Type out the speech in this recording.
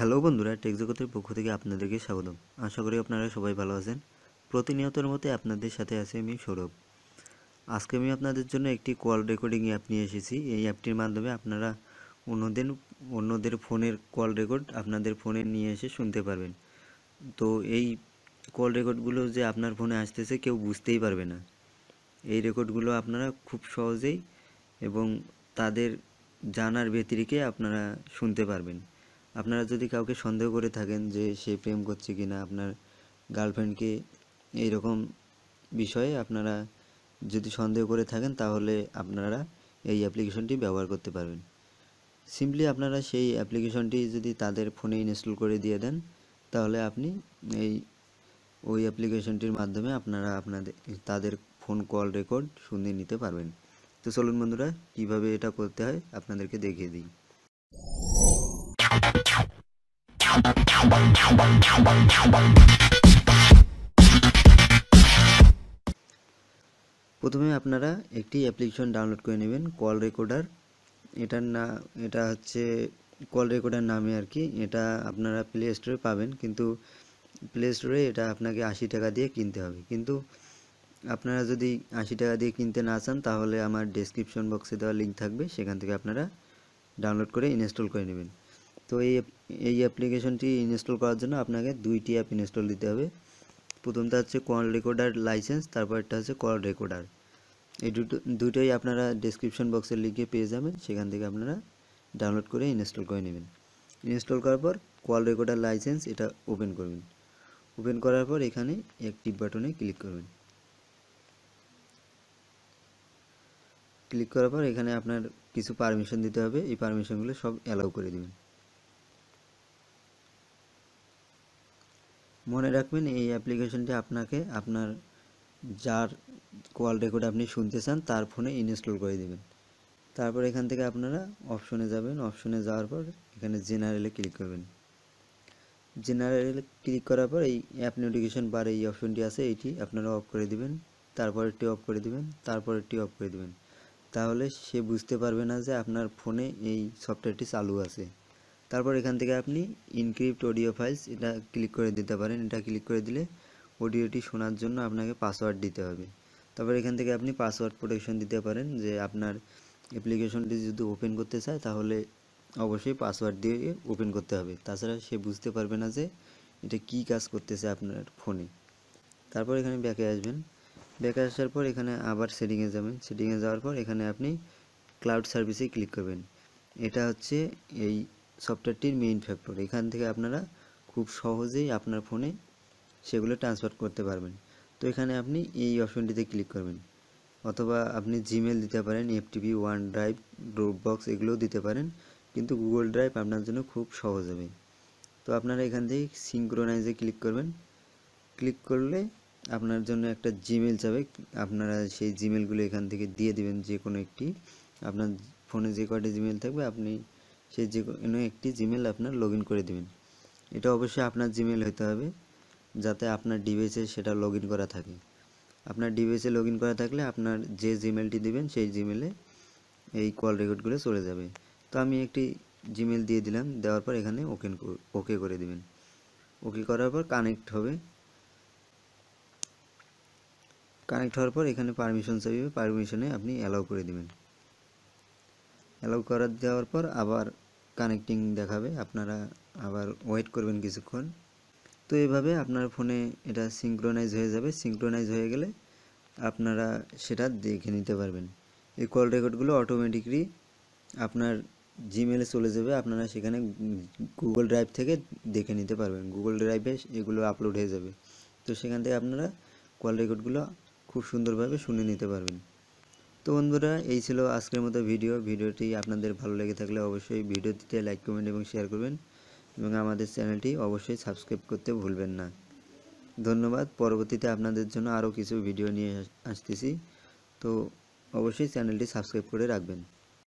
hello বন্ধুরা take জগতের পক্ষ থেকে আপনাদেরকে স্বাগতম আশা করি আপনারা সবাই ভালো আছেন প্রতিনিয়তের মতে আপনাদের সাথে আছে আমি সৌরভ আজকে আমি আপনাদের জন্য একটি কল রেকর্ডিং অ্যাপ নিয়ে এসেছি এই অ্যাপটির মাধ্যমে আপনারা অন্যদের অন্যদের ফোনের কল রেকর্ড আপনাদের ফোনে নিয়ে এসে শুনতে পারবেন তো এই কল রেকর্ডগুলো যে আপনার ফোনে আসতেছে কেউ বুঝতেই পারবে না এই রেকর্ডগুলো আপনারা খুব সহজেই এবং তাদের জানার ভেতরিকে আপনারা শুনতে পারবেন আপনারা যদি কাউকে সন্দেহ করে থাকেন যে সে প্রেম করছে কি না আপনার গার্লফ্রেন্ডকে এইরকম বিষয়ে আপনারা যদি সন্দেহ করে থাকেন তাহলে আপনারা এই অ্যাপ্লিকেশনটি ব্যবহার করতে পারবেন সিম্পলি আপনারা সেই অ্যাপ্লিকেশনটি যদি তাদের ফোনে ইনস্টল করে দিয়ে দেন তাহলে আপনি এই ওই অ্যাপ্লিকেশনটির মাধ্যমে আপনারা আপনাদের তাদের ফোন কল রেকর্ড শুনে নিতে পারবেন তো চলুন বন্ধুরা কিভাবে এটা করতে হয় আপনাদেরকে দেখিয়ে দিই প্রথমে আপনারা একটি অ্যাপ্লিকেশন ডাউনলোড করে নেবেন কল রেকর্ডার এটার না এটা হচ্ছে কল রেকর্ডার নামে আর কি এটা আপনারা প্লে স্টোরে পাবেন কিন্তু প্লে স্টোরে এটা আপনাকে আশি টাকা দিয়ে কিনতে হবে কিন্তু আপনারা যদি আশি টাকা দিয়ে কিনতে না চান তাহলে আমার ডেসক্রিপশন বক্সে দেওয়া লিঙ্ক থাকবে সেখান থেকে আপনারা ডাউনলোড করে ইনস্টল করে নেবেন তো এই এই অ্যাপ্লিকেশনটি ইনস্টল করার জন্য আপনাকে দুইটি অ্যাপ ইনস্টল দিতে হবে প্রথমটা হচ্ছে কল রেকর্ডার লাইসেন্স তারপর তারপরটা হচ্ছে কল রেকর্ডার এই দুটো দুটোই আপনারা ডিসক্রিপশন বক্সের লিখে পেয়ে যাবেন সেখান থেকে আপনারা ডাউনলোড করে ইনস্টল করে নেবেন ইনস্টল করার পর কল রেকর্ডার লাইসেন্স এটা ওপেন করবেন ওপেন করার পর এখানে একটি বাটনে ক্লিক করবেন ক্লিক করার পর এখানে আপনার কিছু পারমিশন দিতে হবে এই পারমিশনগুলো সব অ্যালাউ করে দেবেন মনে রাখবেন এই অ্যাপ্লিকেশনটি আপনাকে আপনার যার কল রেকর্ড আপনি শুনতে চান তার ফোনে ইনস্টল করে দেবেন তারপর এখান থেকে আপনারা অপশনে যাবেন অপশনে যাওয়ার পর এখানে জেনারেলে ক্লিক করবেন জেনারেলে ক্লিক করার পর এই অ্যাপ নোটিফিকেশন বার এই অপশনটি আছে এটি আপনারা অফ করে দিবেন তারপরেরটি অফ করে দিবেন তারপরেরটি অফ করে দিবেন তাহলে সে বুঝতে পারবে না যে আপনার ফোনে এই সফটওয়্যারটি চালু আছে তারপর এখান থেকে আপনি ইনক্রিপ্ট অডিও ফাইলস এটা ক্লিক করে দিতে পারেন এটা ক্লিক করে দিলে অডিওটি শোনার জন্য আপনাকে পাসওয়ার্ড দিতে হবে তারপর এখান থেকে আপনি পাসওয়ার্ড প্রোটেকশন দিতে পারেন যে আপনার অ্যাপ্লিকেশনটি যদি ওপেন করতে চায় তাহলে অবশ্যই পাসওয়ার্ড দিয়ে ওপেন করতে হবে তাছাড়া সে বুঝতে পারবে না যে এটা কি কাজ করতেছে আপনার ফোনে তারপর এখানে ব্যাকে আসবেন ব্যাকে আসার পর এখানে আবার সেটিংয়ে যাবেন সেটিংয়ে যাওয়ার পর এখানে আপনি ক্লাউড সার্ভিসে ক্লিক করবেন এটা হচ্ছে এই সফটওয়্যারটির মেইন ফ্যাক্টর এখান থেকে আপনারা খুব সহজেই আপনার ফোনে সেগুলো ট্রান্সফার করতে পারবেন তো এখানে আপনি এই অপশনটিতে ক্লিক করবেন অথবা আপনি জিমেল দিতে পারেন FTP OneDrive Dropbox এগুলোও দিতে পারেন কিন্তু গুগল ড্রাইভ আপনার জন্য খুব সহজ হবে তো আপনারা এখান থেকে সিঙ্ক্রোনাইজে ক্লিক করবেন ক্লিক করলে আপনার জন্য একটা জিমেল যাবে আপনারা সেই জিমেলগুলো এখান থেকে দিয়ে দিবেন যে কোনো একটি আপনার ফোনে যে কয়টি জিমেল থাকবে আপনি সেই যে কোনো একটি জিমেল আপনার লগ করে দেবেন এটা অবশ্যই আপনার জিমেল হতে হবে যাতে আপনার ডিভাইসে সেটা লগ করা থাকে আপনার ডিভাইসে লগ করা থাকলে আপনার যে জিমেলটি দেবেন সেই জিমেলে এই কল রেকর্ডগুলো চলে যাবে তো আমি একটি জিমেল দিয়ে দিলাম দেওয়ার পর এখানে ওকে ওকে করে দিবেন ওকে করার পর কানেক্ট হবে কানেক্ট হওয়ার পর এখানে পারমিশন চাইবে পারমিশনে আপনি অ্যালাউ করে দেবেন অ্যালাউ করার দেওয়ার পর আবার কানেক্টিং দেখাবে আপনারা আবার ওয়েট করবেন কিছুক্ষণ তো এভাবে আপনার ফোনে এটা সিঙ্ক্রোনাইজ হয়ে যাবে সিঙ্ক্রোনাইজ হয়ে গেলে আপনারা সেটা দেখে নিতে পারবেন এই কল রেকর্ডগুলো অটোমেটিকলি আপনার জিমেলে চলে যাবে আপনারা সেখানে গুগল ড্রাইভ থেকে দেখে নিতে পারবেন গুগল ড্রাইভে এগুলো আপলোড হয়ে যাবে তো সেখান থেকে আপনারা কল রেকর্ডগুলো খুব সুন্দরভাবে শুনে নিতে পারবেন তো বন্ধুরা এই ছিল আজকের মতো ভিডিও ভিডিওটি আপনাদের ভালো লেগে থাকলে অবশ্যই ভিডিওটিতে লাইক কমেন্ট এবং শেয়ার করবেন এবং আমাদের চ্যানেলটি অবশ্যই সাবস্ক্রাইব করতে ভুলবেন না ধন্যবাদ পরবর্তীতে আপনাদের জন্য আরও কিছু ভিডিও নিয়ে আসতেছি তো অবশ্যই চ্যানেলটি সাবস্ক্রাইব করে রাখবেন